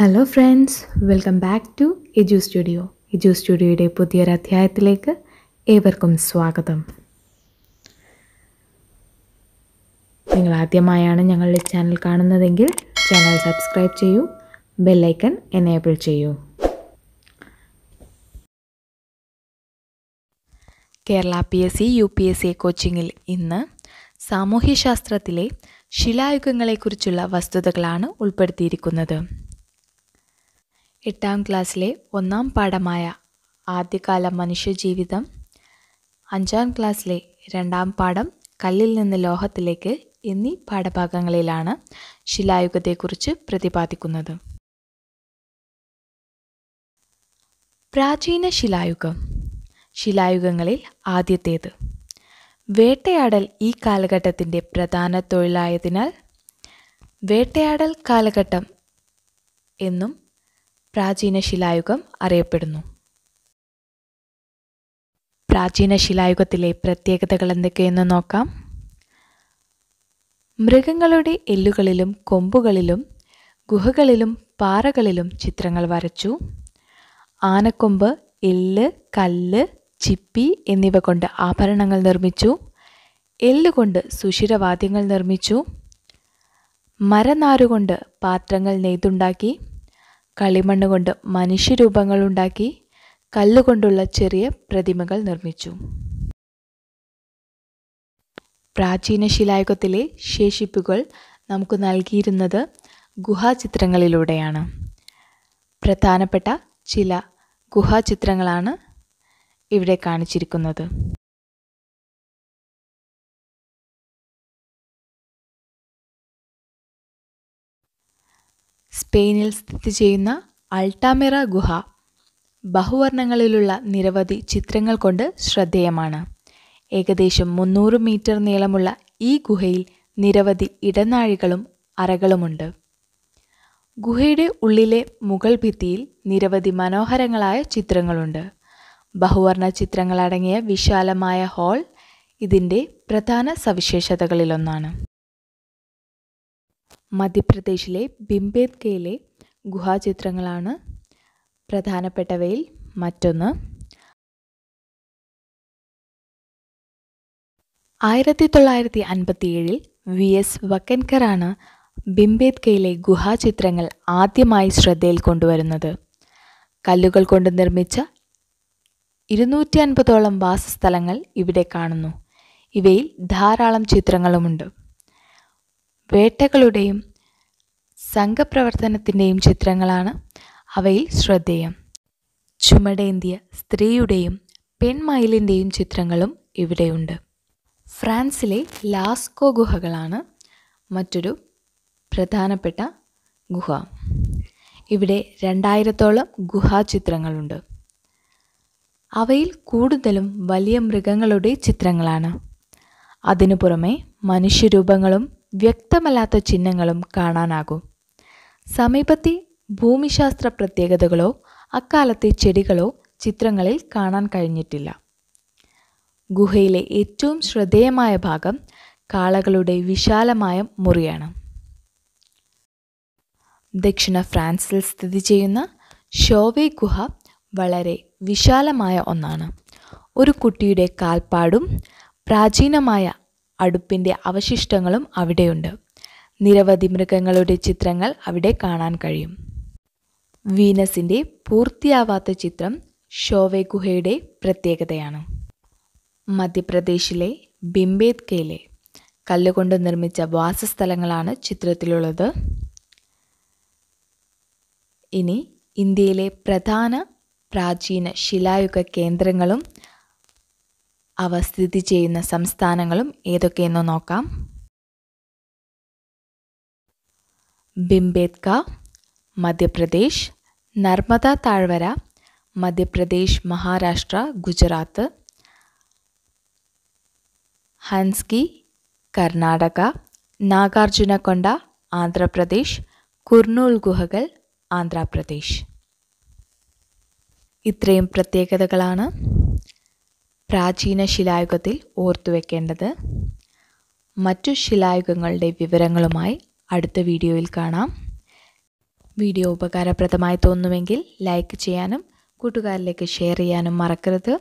hello friends welcome back to Edu Studio Edu സ്റ്റുഡിയോയുടെ പുതിയൊരധ്യായത്തിലേക്ക് ഏവർക്കും സ്വാഗതം നിങ്ങൾ ആദ്യമായാണ് ഞങ്ങളുടെ ചാനൽ കാണുന്നതെങ്കിൽ ചാനൽ സബ്സ്ക്രൈബ് ചെയ്യൂ ബെല്ലൈക്കൺ എനേബിൾ ചെയ്യൂ Kerala P S C U P S C കോച്ചിങ്ങിൽ ഇന്ന് സാമൂഹ്യശാസ്ത്രത്തിലെ ശിലായുഗങ്ങളെക്കുറിച്ചുള്ള വസ്തുതകളാണ് ഉൾപ്പെടുത്തിയിരിക്കുന്നത് എട്ടാം ക്ലാസ്സിലെ ഒന്നാം പാഠമായ ആദ്യകാല മനുഷ്യജീവിതം അഞ്ചാം ക്ലാസ്സിലെ രണ്ടാം പാഠം കല്ലിൽ നിന്ന് ലോഹത്തിലേക്ക് എന്നീ പാഠഭാഗങ്ങളിലാണ് ശിലായുഗത്തെക്കുറിച്ച് പ്രതിപാദിക്കുന്നത് പ്രാചീന ശിലായുഗം ശിലായുഗങ്ങളിൽ ആദ്യത്തേത് വേട്ടയാടൽ ഈ കാലഘട്ടത്തിൻ്റെ പ്രധാന തൊഴിലായതിനാൽ വേട്ടയാടൽ കാലഘട്ടം എന്നും പ്രാചീന ശിലായുഗം അറിയപ്പെടുന്നു പ്രാചീന ശിലായുഗത്തിലെ പ്രത്യേകതകൾ എന്തൊക്കെയെന്ന് നോക്കാം മൃഗങ്ങളുടെ എല്ലുകളിലും കൊമ്പുകളിലും ഗുഹകളിലും പാറകളിലും ചിത്രങ്ങൾ വരച്ചു ആനക്കൊമ്പ് എല്ല് കല്ല് ചിപ്പി എന്നിവ കൊണ്ട് ആഭരണങ്ങൾ നിർമ്മിച്ചു എല്ലുകൊണ്ട് സുഷിരവാദ്യങ്ങൾ നിർമ്മിച്ചു മരനാരുകൊണ്ട് പാത്രങ്ങൾ നെയ്തുണ്ടാക്കി കളിമണ്ണ് കൊണ്ട് ഉണ്ടാക്കി കല്ലുകൊണ്ടുള്ള ചെറിയ പ്രതിമകൾ നിർമ്മിച്ചു പ്രാചീന ശിലായുഗത്തിലെ ശേഷിപ്പുകൾ നമുക്ക് നൽകിയിരുന്നത് ഗുഹാചിത്രങ്ങളിലൂടെയാണ് പ്രധാനപ്പെട്ട ചില ഗുഹാചിത്രങ്ങളാണ് ഇവിടെ കാണിച്ചിരിക്കുന്നത് സ്പെയിനിൽ സ്ഥിതി ചെയ്യുന്ന അൾട്ടാമെറ ഗുഹ ബഹുവർണ്ണങ്ങളിലുള്ള നിരവധി ചിത്രങ്ങൾ കൊണ്ട് ശ്രദ്ധേയമാണ് ഏകദേശം മുന്നൂറ് മീറ്റർ നീളമുള്ള ഈ ഗുഹയിൽ നിരവധി ഇടനാഴികളും അറകളുമുണ്ട് ഗുഹയുടെ ഉള്ളിലെ മുകൾ ഭിത്തിയിൽ നിരവധി മനോഹരങ്ങളായ ചിത്രങ്ങളുണ്ട് ബഹുവർണ്ണ ചിത്രങ്ങളടങ്ങിയ വിശാലമായ ഹാൾ ഇതിൻ്റെ പ്രധാന സവിശേഷതകളിലൊന്നാണ് മധ്യപ്രദേശിലെ ഭിംബേത്കയിലെ ഗുഹാചിത്രങ്ങളാണ് പ്രധാനപ്പെട്ടവയിൽ മറ്റൊന്ന് ആയിരത്തി തൊള്ളായിരത്തി അൻപത്തി ഏഴിൽ വി എസ് വക്കൻകറാണ് ബിംബേത്കയിലെ ഗുഹാചിത്രങ്ങൾ ആദ്യമായി ശ്രദ്ധയിൽ കൊണ്ടുവരുന്നത് കല്ലുകൾ കൊണ്ട് നിർമ്മിച്ച ഇരുന്നൂറ്റി അൻപതോളം വാസസ്ഥലങ്ങൾ ഇവിടെ കാണുന്നു ഇവയിൽ ധാരാളം ചിത്രങ്ങളുമുണ്ട് വേട്ടകളുടെയും സംഘപ്രവർത്തനത്തിൻ്റെയും ചിത്രങ്ങളാണ് അവയിൽ ശ്രദ്ധേയം ചുമടേന്തിയ സ്ത്രീയുടെയും പെൺമയിലിൻ്റെയും ചിത്രങ്ങളും ഇവിടെയുണ്ട് ഫ്രാൻസിലെ ലാസ്കോ ഗുഹകളാണ് മറ്റൊരു പ്രധാനപ്പെട്ട ഗുഹ ഇവിടെ രണ്ടായിരത്തോളം ഗുഹാചിത്രങ്ങളുണ്ട് അവയിൽ കൂടുതലും വലിയ മൃഗങ്ങളുടെ ചിത്രങ്ങളാണ് അതിനു പുറമെ മനുഷ്യരൂപങ്ങളും വ്യക്തമല്ലാത്ത ചിഹ്നങ്ങളും കാണാനാകും സമീപത്തെ ഭൂമിശാസ്ത്ര പ്രത്യേകതകളോ അക്കാലത്തെ ചെടികളോ ചിത്രങ്ങളിൽ കാണാൻ കഴിഞ്ഞിട്ടില്ല ഗുഹയിലെ ഏറ്റവും ശ്രദ്ധേയമായ ഭാഗം കാളകളുടെ വിശാലമായ മുറിയാണ് ദക്ഷിണ ഫ്രാൻസിൽ സ്ഥിതി ചെയ്യുന്ന ഷോവെ ഗുഹ വളരെ വിശാലമായ ഒന്നാണ് ഒരു കുട്ടിയുടെ കാൽപ്പാടും പ്രാചീനമായ അടുപ്പിൻ്റെ അവശിഷ്ടങ്ങളും അവിടെയുണ്ട് നിരവധി മൃഗങ്ങളുടെ ചിത്രങ്ങൾ അവിടെ കാണാൻ കഴിയും വീനസിൻ്റെ പൂർത്തിയാവാത്ത ചിത്രം ഷോവെ ഗുഹയുടെ പ്രത്യേകതയാണ് മധ്യപ്രദേശിലെ ബിംബേത്കയിലെ കല്ലുകൊണ്ട് നിർമ്മിച്ച വാസസ്ഥലങ്ങളാണ് ചിത്രത്തിലുള്ളത് ഇനി ഇന്ത്യയിലെ പ്രധാന പ്രാചീന ശിലായുഗ കേന്ദ്രങ്ങളും അവ സ്ഥിതി ചെയ്യുന്ന സംസ്ഥാനങ്ങളും ഏതൊക്കെയെന്ന് നോക്കാം ബിംബേത്ക മധ്യപ്രദേശ് നർമ്മദ താഴ്വര മധ്യപ്രദേശ് മഹാരാഷ്ട്ര ഗുജറാത്ത് ഹൻസ്കി കർണാടക കൊണ്ട ആന്ധ്രാപ്രദേശ് കുർണൂൾ ഗുഹകൾ ആന്ധ്രാപ്രദേശ് ഇത്രയും പ്രത്യേകതകളാണ് പ്രാചീന ശിലായുഗത്തിൽ ഓർത്തുവെക്കേണ്ടത് മറ്റു ശിലായുഗങ്ങളുടെ വിവരങ്ങളുമായി അടുത്ത വീഡിയോയിൽ കാണാം വീഡിയോ ഉപകാരപ്രദമായി തോന്നുമെങ്കിൽ ലൈക്ക് ചെയ്യാനും കൂട്ടുകാരിലേക്ക് ഷെയർ ചെയ്യാനും മറക്കരുത്